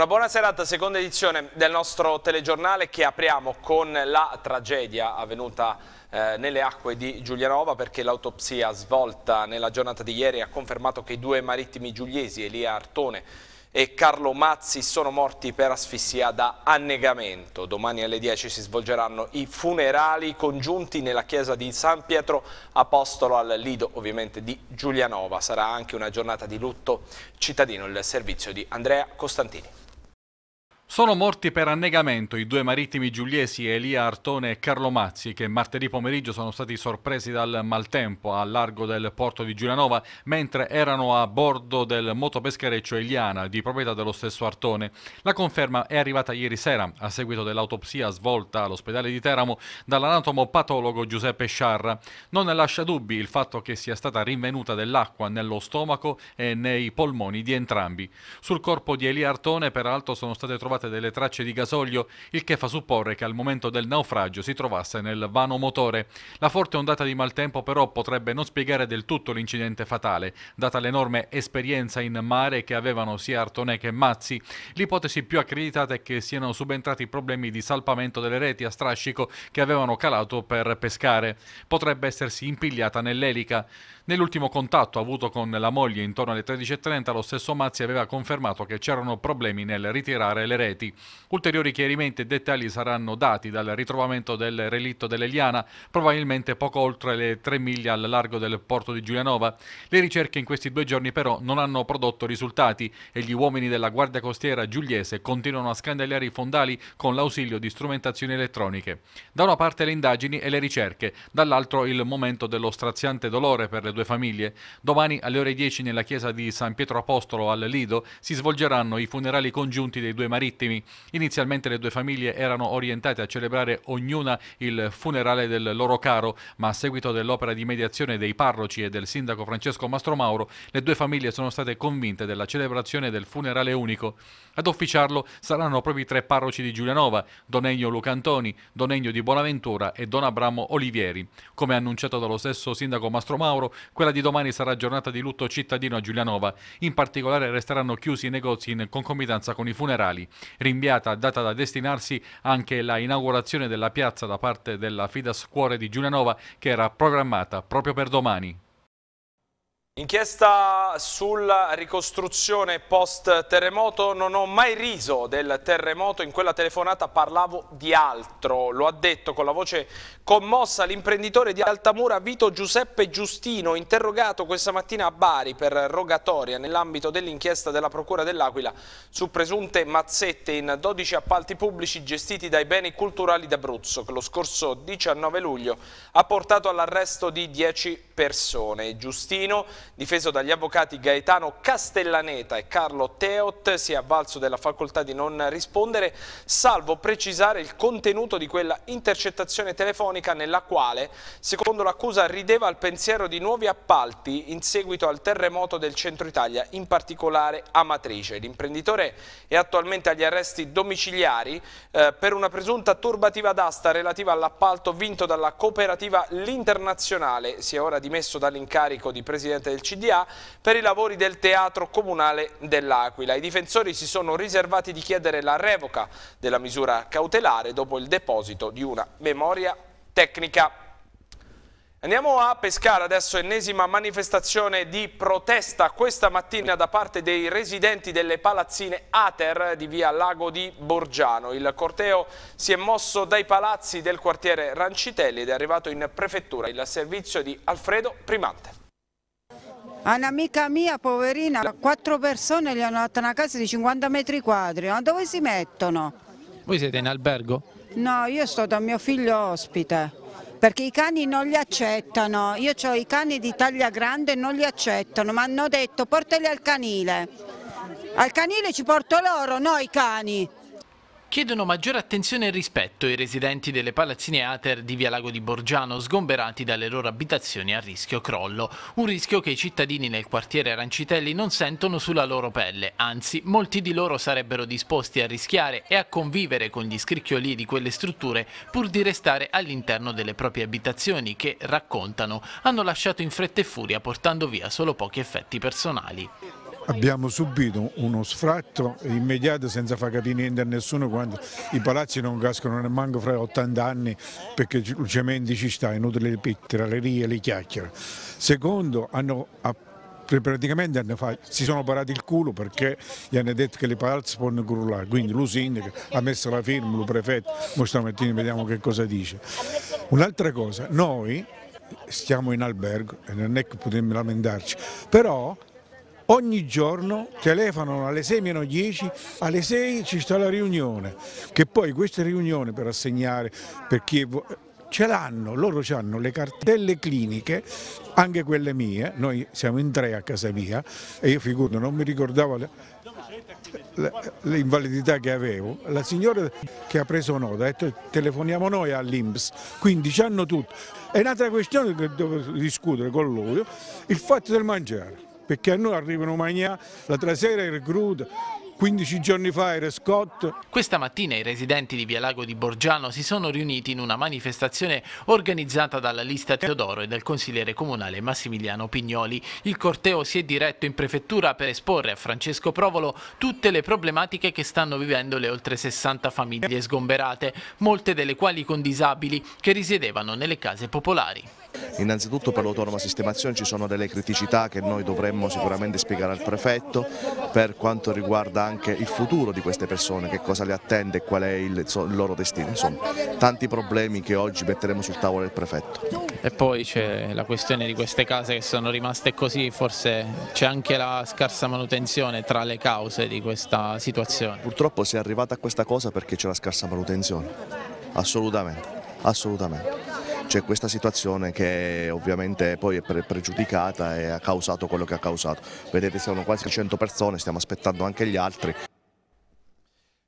Una buona serata, seconda edizione del nostro telegiornale che apriamo con la tragedia avvenuta eh, nelle acque di Giulianova perché l'autopsia svolta nella giornata di ieri ha confermato che i due marittimi giugliesi, Elia Artone e Carlo Mazzi, sono morti per asfissia da annegamento. Domani alle 10 si svolgeranno i funerali congiunti nella chiesa di San Pietro Apostolo al Lido, ovviamente di Giulianova. Sarà anche una giornata di lutto cittadino, il servizio di Andrea Costantini. Sono morti per annegamento i due marittimi giuliesi Elia Artone e Carlo Mazzi che martedì pomeriggio sono stati sorpresi dal maltempo al largo del porto di Giulianova mentre erano a bordo del motopeschereccio Eliana di proprietà dello stesso Artone. La conferma è arrivata ieri sera a seguito dell'autopsia svolta all'ospedale di Teramo dall'anatomo patologo Giuseppe Sciarra. Non ne lascia dubbi il fatto che sia stata rinvenuta dell'acqua nello stomaco e nei polmoni di entrambi. Sul corpo di Elia Artone peraltro sono state trovate ritrovate delle tracce di gasolio, il che fa supporre che al momento del naufragio si trovasse nel vano motore. La forte ondata di maltempo però potrebbe non spiegare del tutto l'incidente fatale, data l'enorme esperienza in mare che avevano sia Artone che Mazzi. L'ipotesi più accreditata è che siano subentrati problemi di salpamento delle reti a strascico che avevano calato per pescare. Potrebbe essersi impigliata nell'elica. Nell'ultimo contatto avuto con la moglie intorno alle 13.30 lo stesso Mazzi aveva confermato che c'erano problemi nel ritirare le reti. Ulteriori chiarimenti e dettagli saranno dati dal ritrovamento del relitto dell'Eliana, probabilmente poco oltre le 3 miglia al largo del porto di Giulianova. Le ricerche in questi due giorni però non hanno prodotto risultati e gli uomini della Guardia Costiera giuliese continuano a scandagliare i fondali con l'ausilio di strumentazioni elettroniche. Da una parte le indagini e le ricerche, dall'altro il momento dello straziante dolore per le due due famiglie. Domani alle ore 10 nella chiesa di San Pietro Apostolo al Lido si svolgeranno i funerali congiunti dei due marittimi. Inizialmente le due famiglie erano orientate a celebrare ognuna il funerale del loro caro, ma a seguito dell'opera di mediazione dei parroci e del sindaco Francesco Mastromauro, le due famiglie sono state convinte della celebrazione del funerale unico. Ad officiarlo saranno proprio i tre parroci di Giulianova, Don Ennio Lucantoni, Don Ennio di Bonaventura e Don Abramo Olivieri. Come annunciato dallo stesso sindaco Mastromauro, quella di domani sarà giornata di lutto cittadino a Giulianova. In particolare resteranno chiusi i negozi in concomitanza con i funerali. Rinviata, data da destinarsi, anche la inaugurazione della piazza da parte della Fidas Cuore di Giulianova che era programmata proprio per domani. Inchiesta sulla ricostruzione post terremoto, non ho mai riso del terremoto, in quella telefonata parlavo di altro, lo ha detto con la voce commossa l'imprenditore di Altamura Vito Giuseppe Giustino, interrogato questa mattina a Bari per rogatoria nell'ambito dell'inchiesta della Procura dell'Aquila su presunte mazzette in 12 appalti pubblici gestiti dai beni culturali d'Abruzzo, che lo scorso 19 luglio ha portato all'arresto di 10 persone. Giustino difeso dagli avvocati Gaetano Castellaneta e Carlo Teot, si è avvalso della facoltà di non rispondere, salvo precisare il contenuto di quella intercettazione telefonica nella quale, secondo l'accusa, rideva al pensiero di nuovi appalti in seguito al terremoto del centro Italia, in particolare a Matrice. L'imprenditore è attualmente agli arresti domiciliari eh, per una presunta turbativa d'asta relativa all'appalto vinto dalla cooperativa L'Internazionale. Si è ora dimesso dall'incarico di presidente del del CDA per i lavori del Teatro Comunale dell'Aquila. I difensori si sono riservati di chiedere la revoca della misura cautelare dopo il deposito di una memoria tecnica. Andiamo a pescare adesso ennesima manifestazione di protesta questa mattina da parte dei residenti delle palazzine Ater di via Lago di Borgiano. Il corteo si è mosso dai palazzi del quartiere Rancitelli ed è arrivato in prefettura il servizio di Alfredo Primante. A un'amica mia, poverina, quattro persone gli hanno dato una casa di 50 metri quadri, ma dove si mettono? Voi siete in albergo? No, io sto da mio figlio ospite, perché i cani non li accettano, io ho i cani di taglia grande e non li accettano, mi hanno detto portali al canile, al canile ci porto loro, noi cani, Chiedono maggiore attenzione e rispetto i residenti delle palazzine Ater di Via Lago di Borgiano sgomberati dalle loro abitazioni a rischio crollo, un rischio che i cittadini nel quartiere Arancitelli non sentono sulla loro pelle, anzi molti di loro sarebbero disposti a rischiare e a convivere con gli scricchioli di quelle strutture pur di restare all'interno delle proprie abitazioni che, raccontano, hanno lasciato in fretta e furia portando via solo pochi effetti personali abbiamo subito uno sfratto immediato senza far capire niente a nessuno quando i palazzi non cascano nemmeno fra 80 anni perché il cemento ci sta, è inutile le pittiralerie, le chiacchiere. Secondo, hanno praticamente hanno fatto, si sono parati il culo perché gli hanno detto che le palazze possono crollare, quindi lui sindaco ha messo la firma, lo prefetto, mo stamattina vediamo che cosa dice. Un'altra cosa, noi stiamo in albergo e non è che potremmo lamentarci, però ogni giorno telefonano alle 6 meno 10, alle 6 ci sta la riunione, che poi queste riunioni per assegnare, per chi ce l'hanno, loro hanno le cartelle cliniche, anche quelle mie, noi siamo in tre a casa mia e io figurno non mi ricordavo l'invalidità che avevo, la signora che ha preso nota ha detto telefoniamo noi all'Inps, quindi ci hanno tutto. È un'altra questione che devo discutere con loro, il fatto del mangiare perché a noi arrivano Magnà, la trasera era cruda, 15 giorni fa era Scott. Questa mattina i residenti di Via Lago di Borgiano si sono riuniti in una manifestazione organizzata dalla lista Teodoro e dal consigliere comunale Massimiliano Pignoli. Il corteo si è diretto in prefettura per esporre a Francesco Provolo tutte le problematiche che stanno vivendo le oltre 60 famiglie sgomberate, molte delle quali con disabili, che risiedevano nelle case popolari. Innanzitutto per l'autonoma sistemazione ci sono delle criticità che noi dovremmo sicuramente spiegare al prefetto per quanto riguarda anche il futuro di queste persone, che cosa le attende e qual è il, loro destino. Insomma, tanti problemi che oggi metteremo sul tavolo del prefetto. E poi c'è la questione di queste case che sono rimaste così, forse c'è anche la scarsa manutenzione tra le cause di questa situazione. Purtroppo si è arrivata a questa cosa perché c'è la scarsa manutenzione, assolutamente, assolutamente c'è questa situazione che ovviamente poi è pre pregiudicata e ha causato quello che ha causato. Vedete sono quasi 100 persone, stiamo aspettando anche gli altri.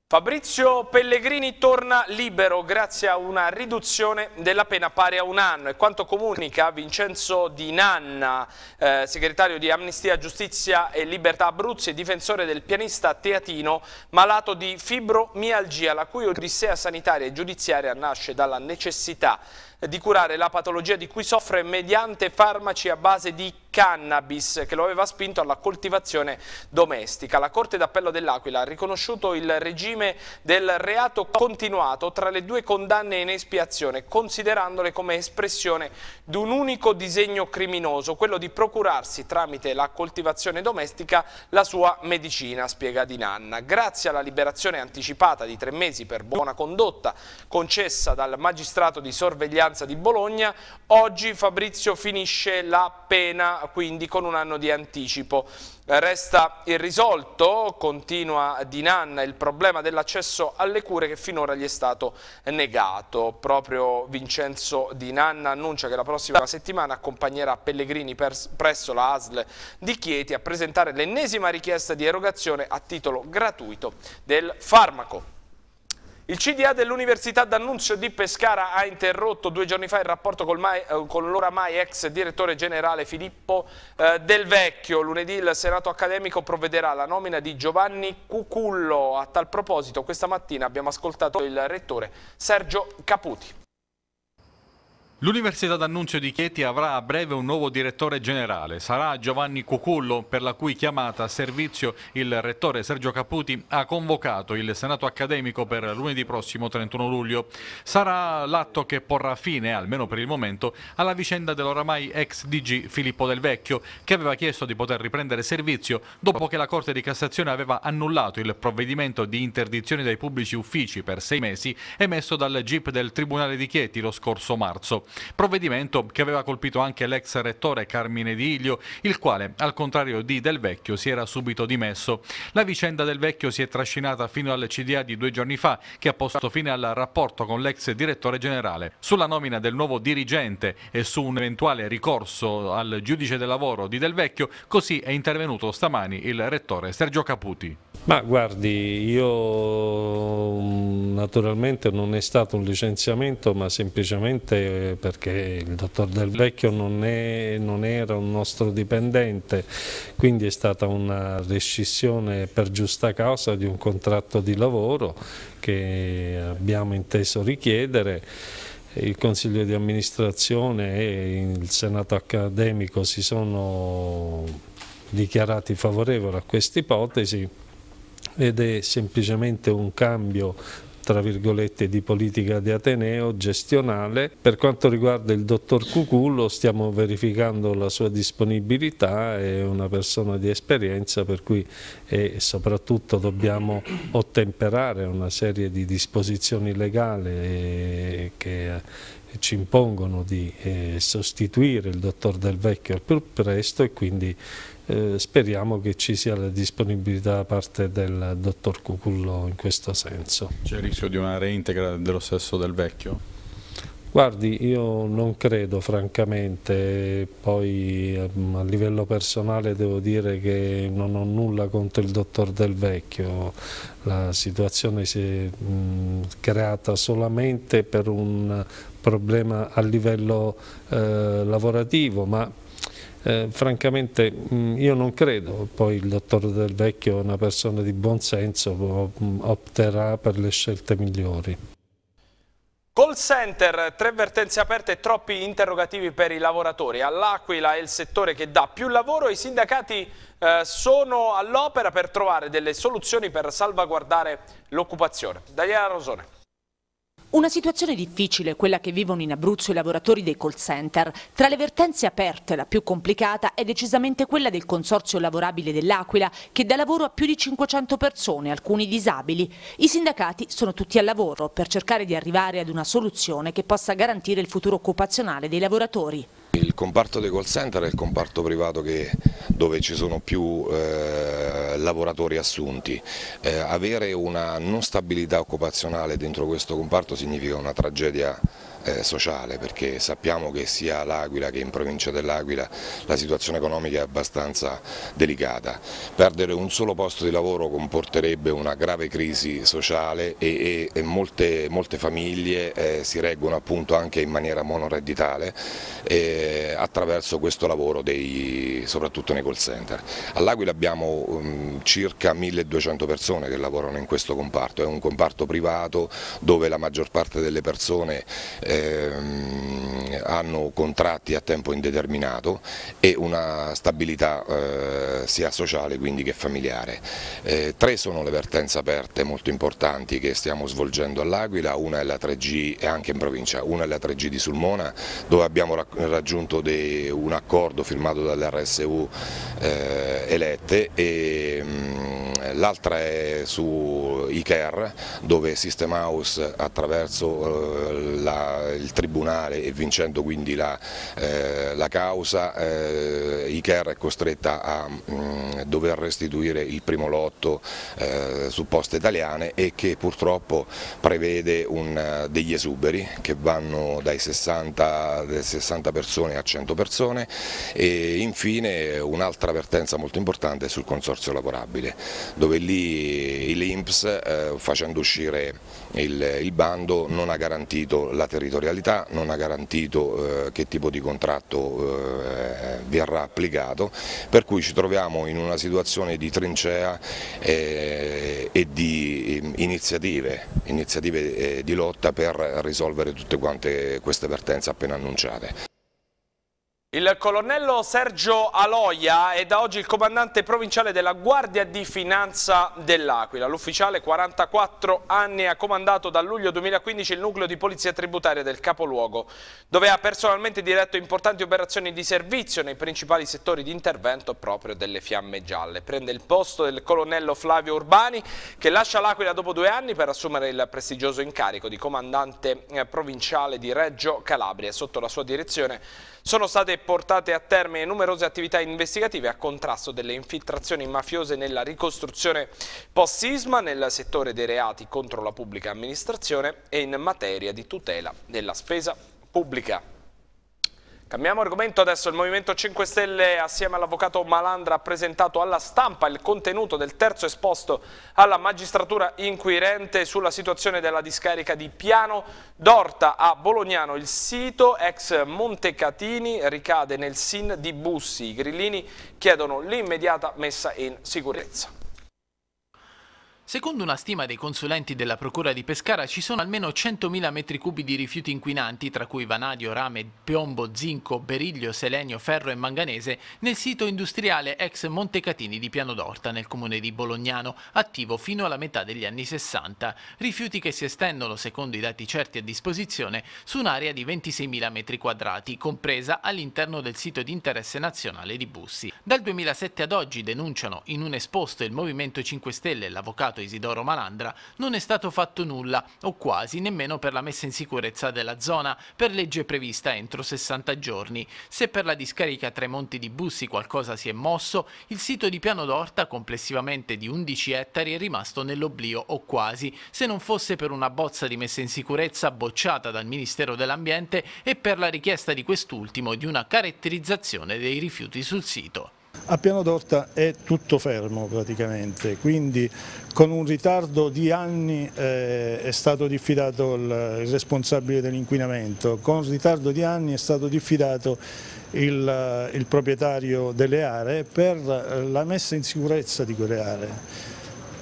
Fabrizio Pellegrini torna libero grazie a una riduzione della pena pari a un anno e quanto comunica Vincenzo Di Nanna, eh, segretario di Amnistia, Giustizia e Libertà Abruzzi e difensore del pianista teatino malato di fibromialgia la cui odissea sanitaria e giudiziaria nasce dalla necessità di curare la patologia di cui soffre mediante farmaci a base di cannabis che lo aveva spinto alla coltivazione domestica. La Corte d'Appello dell'Aquila ha riconosciuto il regime del reato continuato tra le due condanne in espiazione, considerandole come espressione di un unico disegno criminoso, quello di procurarsi tramite la coltivazione domestica la sua medicina, spiega Di Nanna. Grazie alla liberazione anticipata di tre mesi per buona condotta concessa dal magistrato di sorveglianza Brianza di Bologna, oggi Fabrizio finisce la pena quindi con un anno di anticipo. Resta irrisolto, continua di nanna il problema dell'accesso alle cure che finora gli è stato negato. Proprio Vincenzo Di Nanna annuncia che la prossima settimana accompagnerà Pellegrini presso la ASL di Chieti a presentare l'ennesima richiesta di erogazione a titolo gratuito del farmaco. Il CDA dell'Università d'Annunzio di Pescara ha interrotto due giorni fa il rapporto eh, con l'oramai ex direttore generale Filippo eh, Del Vecchio. Lunedì il Senato accademico provvederà alla nomina di Giovanni Cucullo. A tal proposito questa mattina abbiamo ascoltato il rettore Sergio Caputi. L'Università d'Annunzio di Chieti avrà a breve un nuovo direttore generale. Sarà Giovanni Cucullo, per la cui chiamata a servizio il rettore Sergio Caputi ha convocato il Senato accademico per lunedì prossimo 31 luglio. Sarà l'atto che porrà fine, almeno per il momento, alla vicenda dell'oramai ex DG Filippo Del Vecchio, che aveva chiesto di poter riprendere servizio dopo che la Corte di Cassazione aveva annullato il provvedimento di interdizione dai pubblici uffici per sei mesi emesso dal GIP del Tribunale di Chieti lo scorso marzo provvedimento che aveva colpito anche l'ex rettore Carmine Diglio, il quale, al contrario di Del Vecchio, si era subito dimesso. La vicenda Del Vecchio si è trascinata fino al CDA di due giorni fa, che ha posto fine al rapporto con l'ex direttore generale. Sulla nomina del nuovo dirigente e su un eventuale ricorso al giudice del lavoro di Del Vecchio, così è intervenuto stamani il rettore Sergio Caputi. Ma guardi, io mm, naturalmente non è stato un licenziamento, ma semplicemente eh, perché il dottor Del Vecchio non, è, non era un nostro dipendente, quindi è stata una rescissione per giusta causa di un contratto di lavoro che abbiamo inteso richiedere il Consiglio di amministrazione e il Senato accademico si sono dichiarati favorevoli a questa ipotesi ed è semplicemente un cambio tra virgolette di politica di Ateneo gestionale. Per quanto riguarda il dottor Cucullo stiamo verificando la sua disponibilità, è una persona di esperienza per cui e soprattutto dobbiamo ottemperare una serie di disposizioni legali eh, che eh, ci impongono di eh, sostituire il dottor Del Vecchio al più presto e quindi eh, speriamo che ci sia la disponibilità da parte del dottor Cucullo in questo senso. C'è il rischio di una reintegra dello stesso Del Vecchio? Guardi, io non credo francamente, poi ehm, a livello personale devo dire che non ho nulla contro il dottor Del Vecchio, la situazione si è mh, creata solamente per un problema a livello eh, lavorativo, ma eh, francamente mh, mm, io non credo, poi il dottor Del Vecchio è una persona di buon senso, mm, opterà per le scelte migliori. Call center, tre vertenze aperte e troppi interrogativi per i lavoratori. All'Aquila è il settore che dà più lavoro i sindacati eh, sono all'opera per trovare delle soluzioni per salvaguardare l'occupazione. Daniela Rosone. Una situazione difficile quella che vivono in Abruzzo i lavoratori dei call center. Tra le vertenze aperte la più complicata è decisamente quella del Consorzio Lavorabile dell'Aquila che dà lavoro a più di 500 persone, alcuni disabili. I sindacati sono tutti al lavoro per cercare di arrivare ad una soluzione che possa garantire il futuro occupazionale dei lavoratori. Il comparto dei call center è il comparto privato che, dove ci sono più eh, lavoratori assunti. Eh, avere una non stabilità occupazionale dentro questo comparto significa una tragedia eh, sociale perché sappiamo che sia all'Aquila che in provincia dell'Aquila la situazione economica è abbastanza delicata. Perdere un solo posto di lavoro comporterebbe una grave crisi sociale e, e, e molte, molte, famiglie eh, si reggono appunto anche in maniera monoredditale eh, attraverso questo lavoro dei, soprattutto nei call center. All'Aquila abbiamo um, circa 1200 persone che lavorano in questo comparto, è un comparto privato dove la maggior parte delle persone eh, ehm, hanno contratti a tempo indeterminato e una stabilità eh, sia sociale quindi che familiare. Eh, tre sono le vertenze aperte molto importanti che stiamo svolgendo all'Aquila, una è la 3G e anche in provincia, una è la 3G di Sulmona dove abbiamo raggiunto dei, un accordo firmato dall'RSU eh, elette e mh, mm, eh, l'altra è su ICAR dove System House attraverso eh, la, il Tribunale e vincendo quindi la, eh, la causa eh, ICARE è costretta a mh, mm, dover restituire il primo lotto eh, su poste italiane e che purtroppo prevede un, eh, degli esuberi che vanno dai 60, 60 persone a 100 persone e infine un'altra vertenza molto importante sul consorzio lavorabile dove lì eh, l'Inps eh, facendo uscire il, il, bando non ha garantito la territorialità, non ha garantito eh, che tipo di contratto eh, verrà applicato, per cui ci troviamo in una situazione di trincea eh, e di eh, iniziative, iniziative di lotta per risolvere tutte queste vertenze appena annunciate. Il colonnello Sergio Aloia è da oggi il comandante provinciale della Guardia di Finanza dell'Aquila. L'ufficiale 44 anni ha comandato dal luglio 2015 il nucleo di polizia tributaria del capoluogo, dove ha personalmente diretto importanti operazioni di servizio nei principali settori di intervento proprio delle fiamme gialle. Prende il posto del colonnello Flavio Urbani che lascia l'Aquila dopo due anni per assumere il prestigioso incarico di comandante eh, provinciale di Reggio Calabria. Sotto la sua direzione sono state portate a termine numerose attività investigative a contrasto delle infiltrazioni mafiose nella ricostruzione post-sisma, nel settore dei reati contro la pubblica amministrazione e in materia di tutela della spesa pubblica. Cambiamo argomento adesso, il Movimento 5 Stelle assieme all'avvocato Malandra ha presentato alla stampa il contenuto del terzo esposto alla magistratura inquirente sulla situazione della discarica di Piano d'Orta a Bolognano. Il sito ex Montecatini ricade nel SIN di Bussi. I grillini chiedono l'immediata messa in sicurezza. Secondo una stima dei consulenti della Procura di Pescara ci sono almeno 100.000 metri cubi di rifiuti inquinanti, tra cui vanadio, rame, piombo, zinco, beriglio, selenio, ferro e manganese, nel sito industriale ex Montecatini di Piano d'Orta, nel comune di Bolognano, attivo fino alla metà degli anni 60. Rifiuti che si estendono, secondo i dati certi a disposizione, su un'area di 26.000 metri quadrati, compresa all'interno del sito di interesse nazionale di Bussi. Dal 2007 ad oggi denunciano in un esposto il Movimento 5 Stelle e l'avvocato deputato Isidoro Malandra, non è stato fatto nulla, o quasi, nemmeno per la messa in sicurezza della zona, per legge prevista entro 60 giorni. Se per la discarica tra i monti di Bussi qualcosa si è mosso, il sito di Piano d'Orta, complessivamente di 11 ettari, è rimasto nell'oblio, o quasi, se non fosse per una bozza di messa in sicurezza bocciata dal Ministero dell'Ambiente e per la richiesta di quest'ultimo di una caratterizzazione dei rifiuti sul sito a Piano d'Orta è tutto fermo praticamente, quindi con un ritardo di anni eh, è stato diffidato il responsabile dell'inquinamento, con un ritardo di anni è stato diffidato il, eh, il proprietario delle aree per eh, la messa in sicurezza di quelle aree.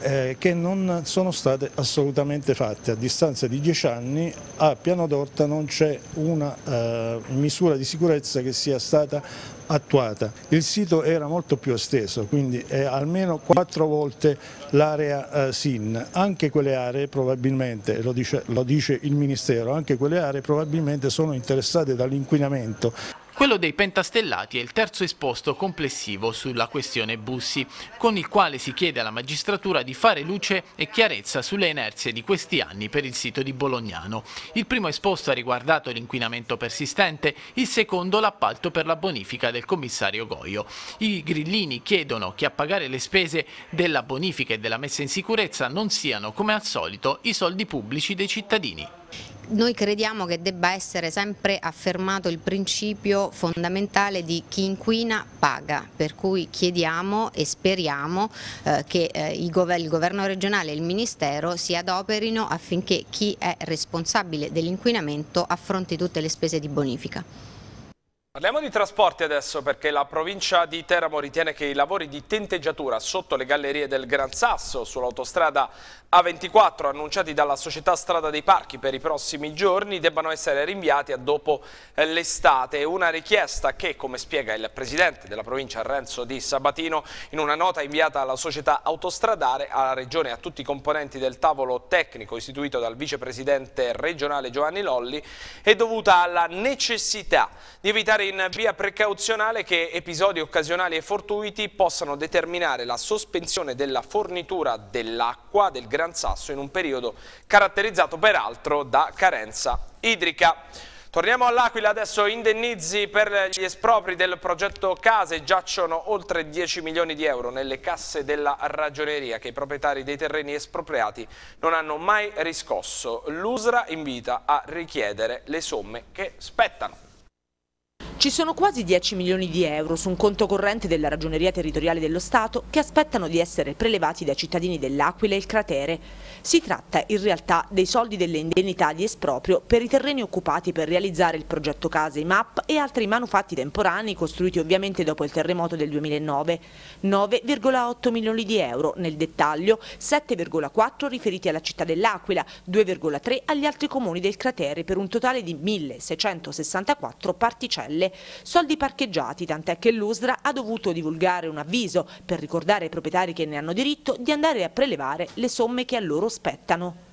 Eh, che non sono state assolutamente fatte. A distanza di dieci anni a Piano d'Orta non c'è una eh, misura di sicurezza che sia stata attuata. Il sito era molto più esteso, quindi è almeno quattro volte l'area eh, SIN. Anche quelle aree probabilmente, lo dice, lo dice il Ministero, anche quelle aree probabilmente sono interessate dall'inquinamento. Quello dei pentastellati è il terzo esposto complessivo sulla questione Bussi, con il quale si chiede alla magistratura di fare luce e chiarezza sulle inerzie di questi anni per il sito di Bolognano. Il primo esposto ha riguardato l'inquinamento persistente, il secondo l'appalto per la bonifica del commissario Goio. I grillini chiedono che a pagare le spese della bonifica e della messa in sicurezza non siano, come al solito, i soldi pubblici dei cittadini noi crediamo che debba essere sempre affermato il principio fondamentale di chi inquina paga, per cui chiediamo e speriamo eh, che eh, il, governo regionale e il Ministero si adoperino affinché chi è responsabile dell'inquinamento affronti tutte le spese di bonifica. Parliamo di trasporti adesso perché la provincia di Teramo ritiene che i lavori di tenteggiatura sotto le gallerie del Gran Sasso sull'autostrada A24 annunciati dalla società Strada dei Parchi per i prossimi giorni debbano essere rinviati a dopo eh, l'estate. Una richiesta che, come spiega il presidente della provincia Renzo Di Sabatino, in una nota inviata alla società autostradale, alla regione e a tutti i componenti del tavolo tecnico istituito dal vicepresidente regionale Giovanni Lolli, è dovuta alla necessità di evitare valutare in via precauzionale che episodi occasionali e fortuiti possano determinare la sospensione della fornitura dell'acqua del Gran Sasso in un periodo caratterizzato peraltro da carenza idrica. Torniamo all'Aquila, adesso indennizi per gli espropri del progetto Case giacciono oltre 10 milioni di euro nelle casse della ragioneria che i proprietari dei terreni espropriati non hanno mai riscosso. L'USRA invita a richiedere le somme che spettano. Ci sono quasi 10 milioni di euro su un conto corrente della Ragioneria Territoriale dello Stato che aspettano di essere prelevati dai cittadini dell'Aquila e il cratere. Si tratta in realtà dei soldi delle indennità di esproprio per i terreni occupati per realizzare il progetto Case MAP e altri manufatti temporanei costruiti ovviamente dopo il terremoto del 2009. 9,8 milioni di euro nel dettaglio, 7,4 riferiti alla città dell'Aquila, 2,3 agli altri comuni del cratere per un totale di 1.664 particelle cartelle. Soldi parcheggiati, tant'è che l'Usdra ha dovuto divulgare un avviso per ricordare ai proprietari che ne hanno diritto di andare a prelevare le somme che a loro spettano.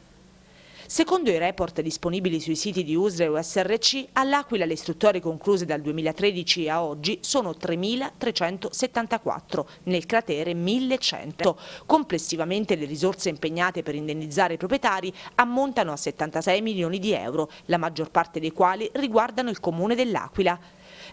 Secondo i report disponibili sui siti di USRE e USRC, all'Aquila le istruttorie concluse dal 2013 a oggi sono 3.374, nel cratere 1.100. Complessivamente le risorse impegnate per indennizzare i proprietari ammontano a 76 milioni di euro, la maggior parte dei quali riguardano il comune dell'Aquila.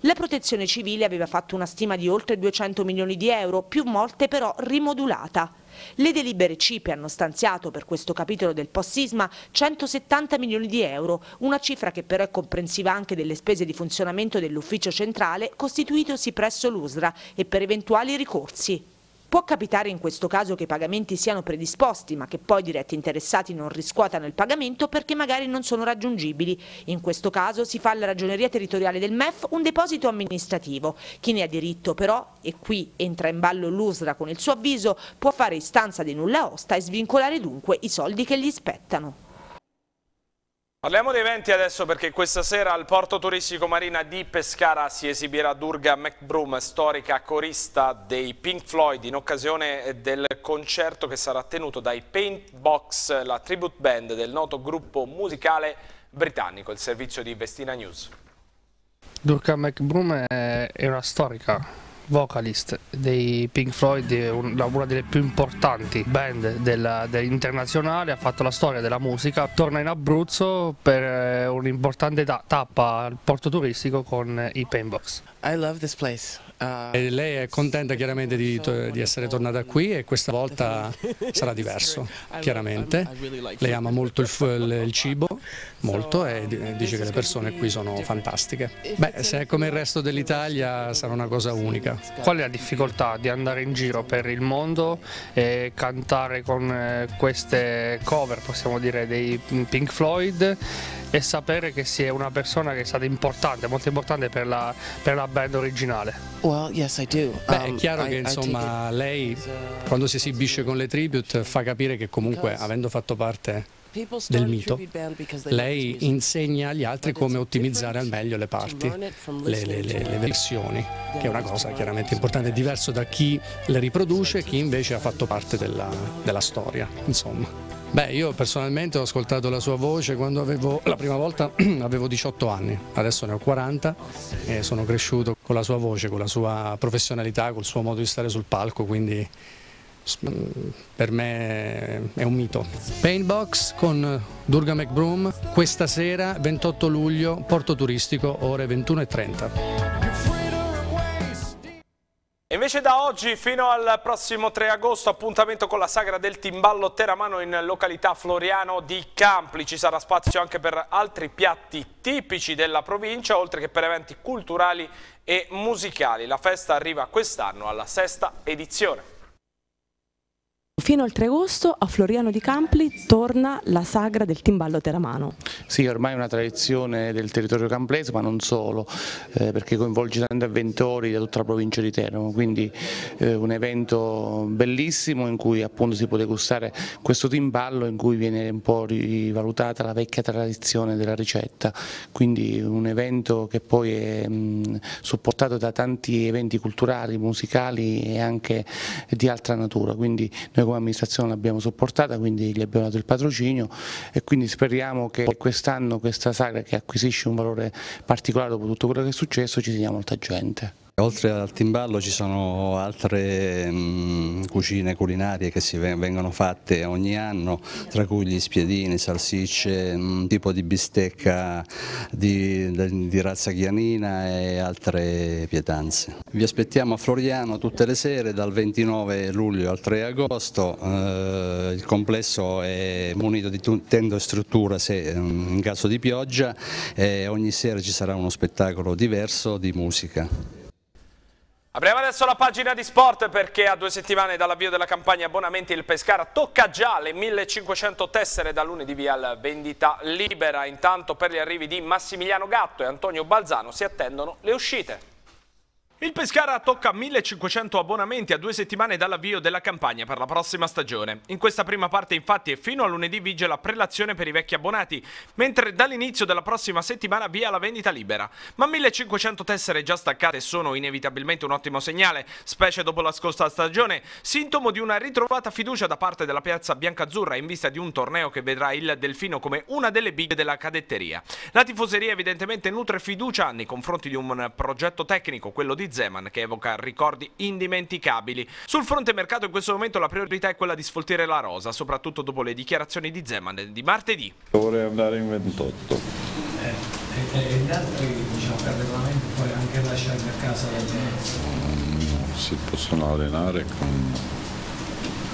La protezione civile aveva fatto una stima di oltre 200 milioni di euro, più volte però rimodulata. Le delibere CIPE hanno stanziato per questo capitolo del post-sisma 170 milioni di euro, una cifra che però è comprensiva anche delle spese di funzionamento dell'ufficio centrale costituitosi presso l'USRA e per eventuali ricorsi. Può capitare in questo caso che i pagamenti siano predisposti ma che poi i diretti interessati non riscuotano il pagamento perché magari non sono raggiungibili. In questo caso si fa alla ragioneria territoriale del MEF un deposito amministrativo. Chi ne ha diritto però, e qui entra in ballo l'USRA con il suo avviso, può fare istanza di nulla osta e svincolare dunque i soldi che gli spettano. Parliamo di eventi adesso perché questa sera al porto turistico Marina di Pescara si esibirà Durga McBroom, storica corista dei Pink Floyd, in occasione del concerto che sarà tenuto dai Paintbox, la tribute band del noto gruppo musicale britannico, il servizio di Vestina News. Durga McBroom è una storica vocalist dei Pink Floyd, una delle più importanti band della, dell'internazionale, ha fatto la storia della musica, torna in Abruzzo per eh, un'importante tappa al porto turistico con eh, i Painbox. I love this place. E lei è contenta chiaramente di, di, essere tornata qui e questa volta sarà diverso, chiaramente. Lei ama molto il, il cibo, molto, e dice che le persone qui sono fantastiche. Beh, se è come il resto dell'Italia sarà una cosa unica. Qual è la difficoltà di andare in giro per il mondo e cantare con eh, queste cover, possiamo dire, dei Pink Floyd e sapere che si è una persona che è stata importante, molto importante per la, per la band originale? Beh, è um, chiaro che insomma lei quando si esibisce con le tribute fa capire che comunque avendo fatto parte del mito. Lei insegna agli altri come ottimizzare al meglio le parti, le, le, le, le, versioni, che è una cosa chiaramente importante, è diverso da chi le riproduce e chi invece ha fatto parte della, della storia, insomma. Beh, io personalmente ho ascoltato la sua voce quando avevo, la prima volta avevo 18 anni, adesso ne ho 40 e sono cresciuto con la sua voce, con la sua professionalità, col suo modo di stare sul palco, quindi mm, per me è un mito. Painbox con Durga McBroom questa sera 28 luglio, porto turistico, ore 21.30. Invece da oggi fino al prossimo 3 agosto appuntamento con la sagra del timballo teramano in località Floriano di Campli. Ci sarà spazio anche per altri piatti tipici della provincia oltre che per eventi culturali e musicali. La festa arriva quest'anno alla sesta edizione. Fino al 3 agosto a Floriano di Campli torna la sagra del timballo teramano. Sì, ormai è una tradizione del territorio camplese, ma non solo, eh, perché coinvolge tanti avventori da tutta la provincia di Teramo, quindi eh, un evento bellissimo in cui appunto si può degustare questo timballo in cui viene un po' rivalutata la vecchia tradizione della ricetta, quindi un evento che poi è mh, mm, supportato da tanti eventi culturali, musicali e anche di altra natura, quindi noi come amministrazione l'abbiamo supportata, quindi gli abbiamo dato il patrocinio e quindi speriamo che quest'anno questa sagra che acquisisce un valore particolare dopo tutto quello che è successo ci sia molta gente. Oltre al timballo ci sono altre mh, mm, cucine culinarie che si vengono fatte ogni anno, tra cui gli spiedini, salsicce, un mm, tipo di bistecca di, di razza ghianina e altre pietanze. Vi aspettiamo a Floriano tutte le sere dal 29 luglio al 3 agosto, eh, il complesso è munito di tendo e struttura se, mm, in caso di pioggia e ogni sera ci sarà uno spettacolo diverso di musica. Apriamo adesso la pagina di sport perché a due settimane dall'avvio della campagna abbonamenti il Pescara tocca già le 1500 tessere da lunedì via al vendita libera. Intanto per gli arrivi di Massimiliano Gatto e Antonio Balzano si attendono le uscite. Il Pescara tocca 1500 abbonamenti a due settimane dall'avvio della campagna per la prossima stagione. In questa prima parte infatti e fino a lunedì vige la prelazione per i vecchi abbonati, mentre dall'inizio della prossima settimana via la vendita libera. Ma 1500 tessere già staccate sono inevitabilmente un ottimo segnale, specie dopo la scorsa stagione, sintomo di una ritrovata fiducia da parte della piazza biancazzurra in vista di un torneo che vedrà il Delfino come una delle big della cadetteria. La tifoseria evidentemente nutre fiducia nei confronti di un progetto tecnico, quello di di Zeman che evoca ricordi indimenticabili. Sul fronte mercato in questo momento la priorità è quella di sfoltire la rosa, soprattutto dopo le dichiarazioni di Zeman di martedì. Vorrei andare in 28. Eh, e, e gli altri diciamo, per regolamento puoi anche lasciare a casa la no, Si possono allenare con...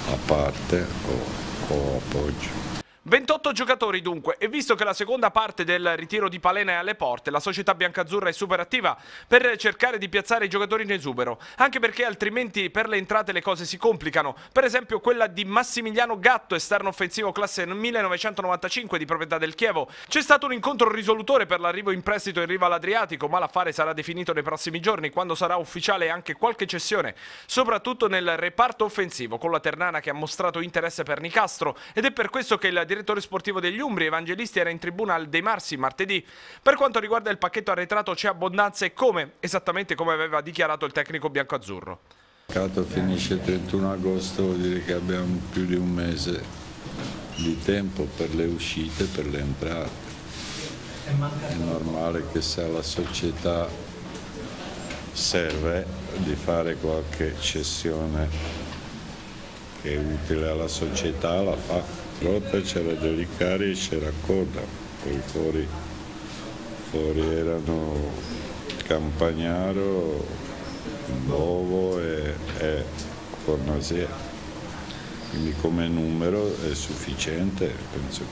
a parte o, o appoggio. 28 giocatori dunque e visto che la seconda parte del ritiro di Palena è alle porte, la società biancazzurra è super attiva per cercare di piazzare i giocatori in esubero, anche perché altrimenti per le entrate le cose si complicano. Per esempio quella di Massimiliano Gatto, esterno offensivo classe 1995 di proprietà del Chievo. C'è stato un incontro risolutore per l'arrivo in prestito in riva all'Adriatico, ma l'affare sarà definito nei prossimi giorni quando sarà ufficiale anche qualche cessione, soprattutto nel reparto offensivo con la Ternana che ha mostrato interesse per Nicastro ed è per questo che il direttore direttore sportivo degli Umbri, Evangelisti, era in tribuna al De Marsi martedì. Per quanto riguarda il pacchetto arretrato c'è abbondanza e come, esattamente come aveva dichiarato il tecnico biancoazzurro. Il mercato finisce il 31 agosto, vuol dire che abbiamo più di un mese di tempo per le uscite e per le entrate. È normale che se alla società serve di fare qualche cessione che è utile alla società la fa. Rotta c'era Delicari e c'era Coda, poi fuori, fuori erano Campagnaro, Bovo e, e Fornasia. Quindi come numero è sufficiente, penso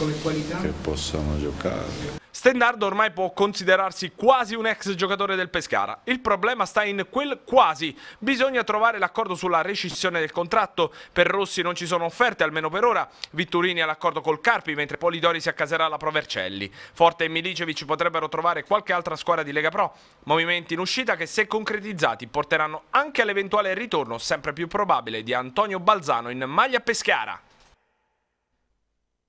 che, che possano giocare. Stendardo ormai può considerarsi quasi un ex giocatore del Pescara. Il problema sta in quel quasi. Bisogna trovare l'accordo sulla rescissione del contratto. Per Rossi non ci sono offerte, almeno per ora. Vitturini ha l'accordo col Carpi, mentre Polidori si accaserà alla Provercelli. Forte e Milicevic potrebbero trovare qualche altra squadra di Lega Pro. Movimenti in uscita che, se concretizzati, porteranno anche all'eventuale ritorno sempre più probabile di Antonio Balzano in maglia Pescara.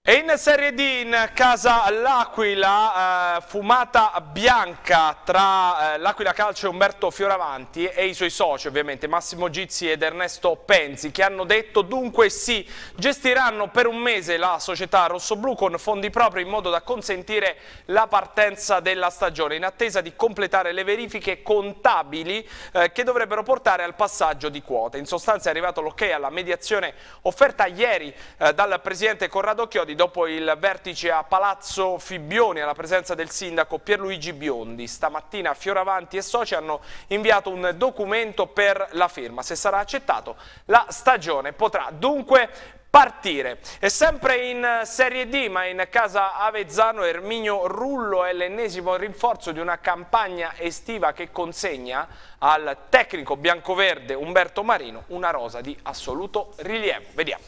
E in Serie D in casa l'Aquila, eh, fumata bianca tra eh, l'Aquila Calcio e Umberto Fioravanti e i suoi soci ovviamente Massimo Gizzi ed Ernesto Penzi che hanno detto dunque sì, gestiranno per un mese la società rossoblu con fondi propri in modo da consentire la partenza della stagione in attesa di completare le verifiche contabili eh, che dovrebbero portare al passaggio di quote. In sostanza è arrivato l'ok alla mediazione offerta ieri eh, dal presidente Corrado Chiodi dopo il vertice a Palazzo Fibbioni alla presenza del sindaco Pierluigi Biondi. Stamattina Fioravanti e Soci hanno inviato un documento per la firma. Se sarà accettato la stagione potrà dunque partire. E sempre in Serie D, ma in casa Avezzano, Erminio Rullo è l'ennesimo rinforzo di una campagna estiva che consegna al tecnico biancoverde Umberto Marino una rosa di assoluto rilievo. Vediamo.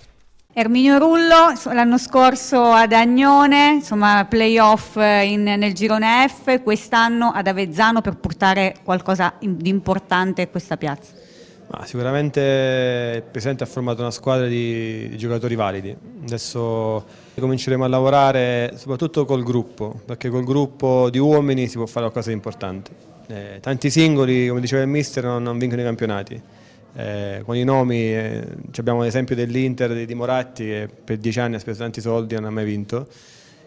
Erminio Rullo, l'anno scorso ad Agnone, insomma playoff eh, in, nel girone F, quest'anno ad Avezzano per portare qualcosa di importante a questa piazza. Ma sicuramente il Presidente ha formato una squadra di, di, giocatori validi, adesso cominceremo a lavorare soprattutto col gruppo, perché col gruppo di uomini si può fare qualcosa di importante. Eh, tanti singoli, come diceva il mister, non, non vincono i campionati eh, con i nomi eh, abbiamo l'esempio dell'Inter di Moratti che per dieci anni ha speso tanti soldi e non ha mai vinto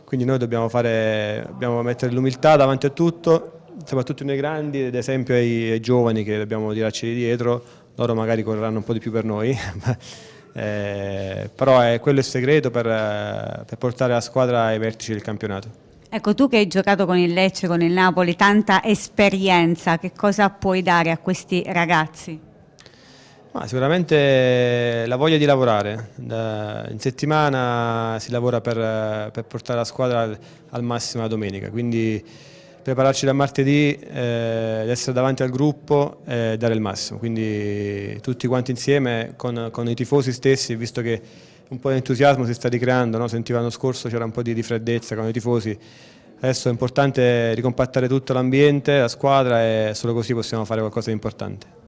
quindi noi dobbiamo, fare, dobbiamo mettere l'umiltà davanti a tutto soprattutto noi grandi ed esempio ai, ai giovani che dobbiamo tirarci di dietro loro magari correranno un po' di più per noi eh, però eh, è quello il segreto per, eh, per portare la squadra ai vertici del campionato Ecco, tu che hai giocato con il Lecce, con il Napoli, tanta esperienza, che cosa puoi dare a questi ragazzi? Ma sicuramente la voglia di lavorare, in settimana si lavora per, per portare la squadra al, al, massimo la domenica, quindi prepararci da martedì, eh, essere davanti al gruppo e eh, dare il massimo, quindi tutti quanti insieme con, con, i tifosi stessi, visto che un po' di entusiasmo si sta ricreando, no? sentivo l'anno scorso c'era un po' di, di freddezza con i tifosi, adesso è importante ricompattare tutto l'ambiente, la squadra e solo così possiamo fare qualcosa di importante.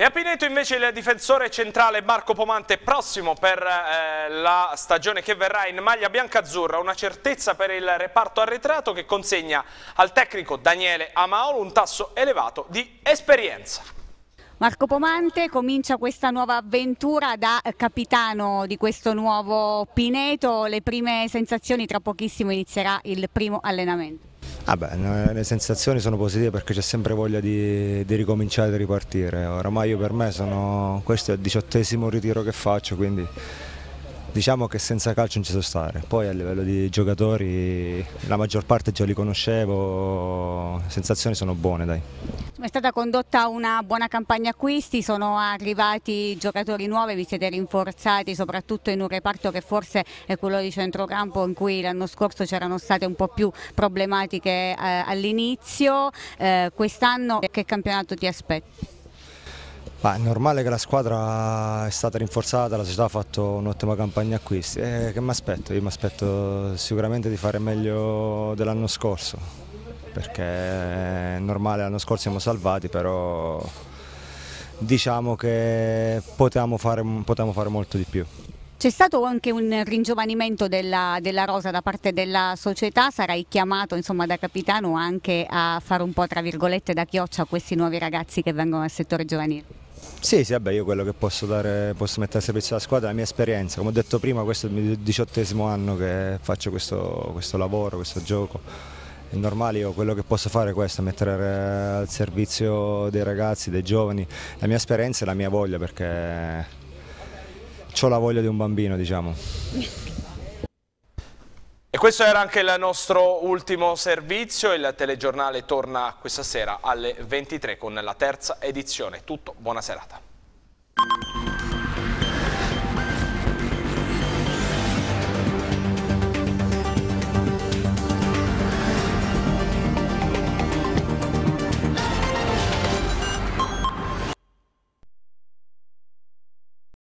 E a Pineto invece il difensore centrale Marco Pomante prossimo per eh, la stagione che verrà in maglia bianca-azzurra, una certezza per il reparto arretrato che consegna al tecnico Daniele Amaolo un tasso elevato di esperienza. Marco Pomante comincia questa nuova avventura da capitano di questo nuovo Pineto, le prime sensazioni tra pochissimo inizierà il primo allenamento. Ah beh, eh, le sensazioni sono positive perché c'è sempre voglia di, di ricominciare e di ripartire. Oramai io per me sono, questo è il diciottesimo ritiro che faccio, quindi Diciamo che senza calcio non ci so stare, poi a livello di giocatori la maggior parte già li conoscevo, le sensazioni sono buone dai. È stata condotta una buona campagna acquisti, sono arrivati giocatori nuovi, vi siete rinforzati soprattutto in un reparto che forse è quello di centrocampo in cui l'anno scorso c'erano state un po' più problematiche eh, all'inizio, eh, quest'anno che campionato ti aspetti? Ma è normale che la squadra è stata rinforzata, la società ha fatto un'ottima campagna acquisti. Eh, che mi aspetto? Io mi aspetto sicuramente di fare meglio dell'anno scorso, perché è normale, l'anno scorso siamo salvati, però diciamo che potevamo fare, potevamo fare molto di più. C'è stato anche un ringiovanimento della, della, rosa da parte della società, sarai chiamato insomma, da capitano anche a fare un po' tra virgolette da chioccia a questi nuovi ragazzi che vengono al settore giovanile. Sì, sì, vabbè, io quello che posso, dare, posso mettere a servizio della squadra è la mia esperienza. Come ho detto prima, questo è il mio diciottesimo anno che faccio questo, questo lavoro, questo gioco. È normale, io quello che posso fare è questo, mettere al servizio dei ragazzi, dei giovani, la mia esperienza e la mia voglia, perché ho la voglia di un bambino, diciamo. E questo era anche il nostro ultimo servizio, il telegiornale torna questa sera alle 23 con la terza edizione. Tutto, buona serata.